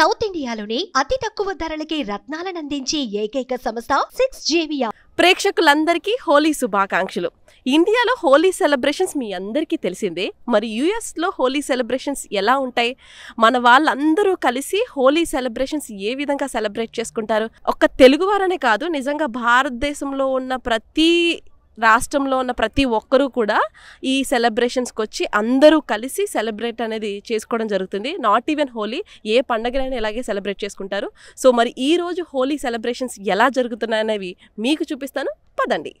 South ఇండియాలోని అతి తక్కువ ధరలకి రత్నాలను అందించే ఏకైక సంస్థ సిక్స్ జేవియా ప్రేక్షకులందరికీ హోలీ శుభాకాంక్షలు ఇండియాలో హోలీ సెలబ్రేషన్స్ మీ అందరికీ తెలిసిందే మరి యుఎస్లో హోలీ సెలబ్రేషన్స్ ఎలా ఉంటాయి మన వాళ్ళందరూ కలిసి హోలీ సెలబ్రేషన్స్ ఏ విధంగా సెలబ్రేట్ చేసుకుంటారు ఒక్క తెలుగువారనే కాదు నిజంగా భారతదేశంలో ఉన్న ప్రతి రాష్ట్రంలో ఉన్న ప్రతి ఒక్కరూ కూడా ఈ సెలబ్రేషన్స్కి వచ్చి అందరూ కలిసి సెలబ్రేట్ అనేది చేసుకోవడం జరుగుతుంది నాట్ ఈవెన్ హోలీ ఏ పండగనైనా ఇలాగే సెలబ్రేట్ చేసుకుంటారు సో మరి ఈరోజు హోలీ సెలబ్రేషన్స్ ఎలా జరుగుతున్నాయనేవి మీకు చూపిస్తాను పదండి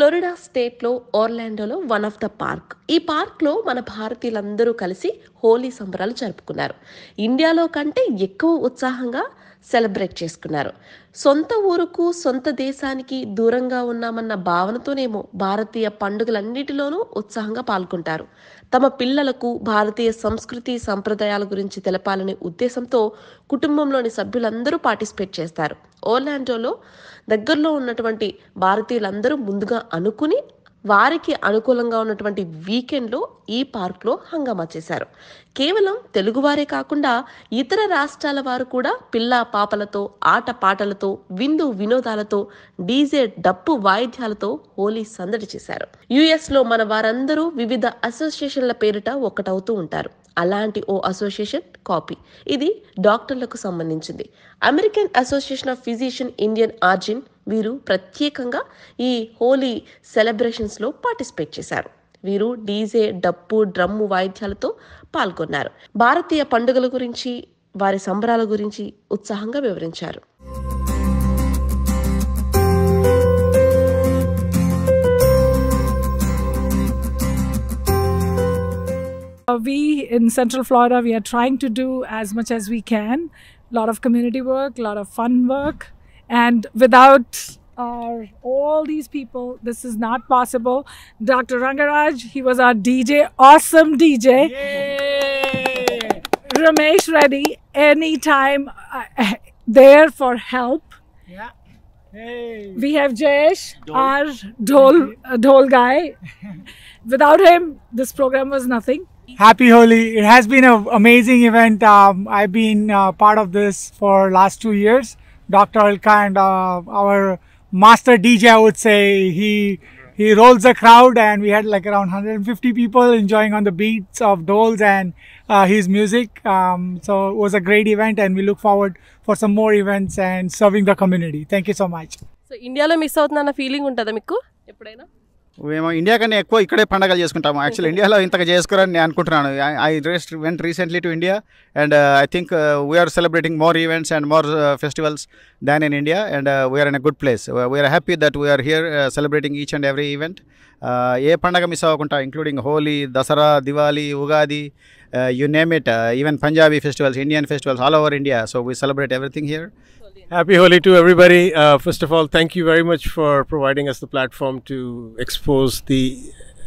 ఫ్లోరిడా స్టేట్లో ఓర్లాండోలో వన్ ఆఫ్ ద పార్క్ ఈ పార్క్లో మన భారతీయులందరూ కలిసి హోలీ సంబరాలు జరుపుకున్నారు ఇండియాలో కంటే ఎక్కువ ఉత్సాహంగా సెలబ్రేట్ చేసుకున్నారు సొంత ఊరుకు సొంత దేశానికి దూరంగా ఉన్నామన్న భావనతోనేమో భారతీయ పండుగలన్నిటిలోనూ ఉత్సాహంగా పాల్గొంటారు తమ పిల్లలకు భారతీయ సంస్కృతి సంప్రదాయాల గురించి తెలపాలనే ఉద్దేశంతో కుటుంబంలోని సభ్యులందరూ పార్టిసిపేట్ చేస్తారు ఓర్లాండోలో దగ్గరలో ఉన్నటువంటి భారతీయులందరూ ముందుగా అనుకుని వారికి అనుకూలంగా ఉన్నటువంటి వీకెండ్లో ఈ పార్క్లో హంగామా చేశారు కేవలం తెలుగువారే కాకుండా ఇతర రాష్ట్రాల వారు కూడా పిల్ల పాపలతో ఆట పాటలతో విందు వినోదాలతో డీజే డప్పు వాయిద్యాలతో హోలీ సందడి చేశారు యుఎస్లో మన వారందరూ వివిధ అసోసియేషన్ల పేరిట ఒకటవుతూ ఉంటారు అలాంటి ఓ అసోసియేషన్ కాపీ ఇది డాక్టర్లకు సంబంధించింది American Association of physician Indian origin వీరు ప్రత్యేకంగా ఈ హోలీ సెలబ్రేషన్స్లో పార్టిసిపేట్ చేశారు వీరు డీజే డప్పు డ్రమ్ము వాయిద్యాలతో పాల్గొన్నారు భారతీయ పండుగల గురించి వారి సంబరాల గురించి ఉత్సాహంగా వివరించారు uh, we in Central Florida, we are trying to do as much as we can. A lot of community work, a lot of fun work, And without all these people, this is not possible. Dr. Rangaraj, he was our DJ, awesome DJ. Yay! Ramesh Reddy, anytime uh, there for help. Yeah. Hey. We have Jayesh, Dol. our Dhol, uh, guy. Without him, this program was nothing. Happy Holi. It has been an amazing event. Um, I've been uh, part of this for last two years. Dr. Alka and uh, our master DJ, I would say, he he rolls the crowd and we had like around 150 people enjoying on the beats of Doles and uh, his music. Um, so it was a great event and we look forward for some more events and serving the community. Thank you so much. So ఇండియాలో miss feeling feeling ఉంటుందా మీకు ఎప్పుడైనా మేము India కన్నా ఎక్కువ ఇక్కడే పండగలు చేసుకుంటాము యాక్చువల్లీ ఇండియాలో ఇంతగా చేసుకోరని నేను అనుకుంటున్నాను I just went recently to India and I think we're celebrating more events and more festivals than in India and we're in a good place we're happy that we're here celebrating each and every event ఏ పండగ miss అవ్వకుండా including Holi Dasara Diwali Ugadi you name it even Punjabi festivals Indian festivals all over India so we celebrate everything here Happy Holi to everybody. Uh, first of all, thank you very much for providing us the platform to expose the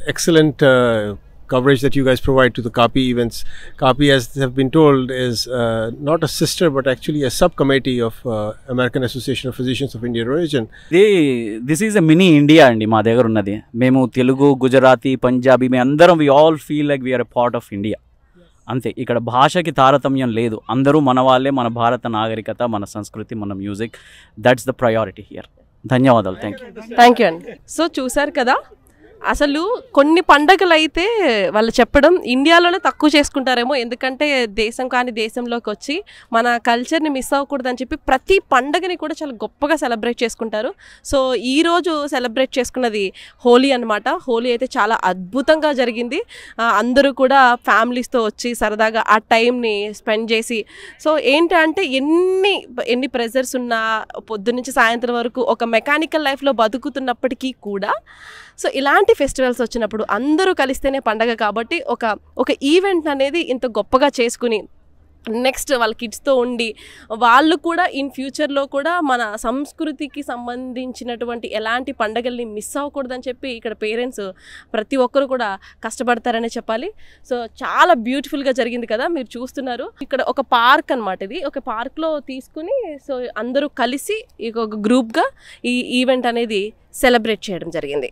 excellent uh, coverage that you guys provide to the CAPI events. CAPI, as have been told, is uh, not a sister but actually a subcommittee of uh, American Association of Physicians of Indian Origin. They, this is a mini India, and ma Memu Telugu, Gujarati, Punjabi, me we all feel like we are a part of India. అంతే ఇక్కడ భాషకి తారతమ్యం లేదు అందరూ మన వాళ్ళే మన భారత నాగరికత మన సంస్కృతి మన music that's the priority here ధన్యవాదాలు థ్యాంక్ యూ థ్యాంక్ యూ అండి సో చూసారు కదా అసలు కొన్ని పండగలు అయితే వాళ్ళు చెప్పడం ఇండియాలోనే తక్కువ చేసుకుంటారేమో ఎందుకంటే దేశం కానీ దేశంలోకి వచ్చి మన కల్చర్ని మిస్ అవ్వకూడదని చెప్పి ప్రతి పండగని కూడా చాలా గొప్పగా సెలబ్రేట్ చేసుకుంటారు సో ఈరోజు సెలబ్రేట్ చేసుకున్నది హోలీ అనమాట హోలీ అయితే చాలా అద్భుతంగా జరిగింది అందరూ కూడా ఫ్యామిలీస్తో వచ్చి సరదాగా ఆ టైంని స్పెండ్ చేసి సో ఏంటంటే ఎన్ని ఎన్ని ప్రెజర్స్ ఉన్నా పొద్దున్నుంచి సాయంత్రం వరకు ఒక మెకానికల్ లైఫ్లో బతుకుతున్నప్పటికీ కూడా సో ఇలాంటి ఇలాంటి ఫెస్టివల్స్ వచ్చినప్పుడు అందరూ కలిస్తేనే పండగ కాబట్టి ఒక ఒక ఈవెంట్ అనేది ఇంత గొప్పగా చేసుకుని నెక్స్ట్ వాళ్ళ కిడ్స్తో ఉండి వాళ్ళు కూడా ఇన్ ఫ్యూచర్లో కూడా మన సంస్కృతికి సంబంధించినటువంటి ఎలాంటి పండగల్ని మిస్ అవ్వకూడదని చెప్పి ఇక్కడ పేరెంట్స్ ప్రతి ఒక్కరు కూడా కష్టపడతారనే చెప్పాలి సో చాలా బ్యూటిఫుల్గా జరిగింది కదా మీరు చూస్తున్నారు ఇక్కడ ఒక పార్క్ అనమాట ఇది ఒక పార్క్లో తీసుకుని సో అందరూ కలిసి ఒక గ్రూప్గా ఈ ఈవెంట్ అనేది సెలబ్రేట్ చేయడం జరిగింది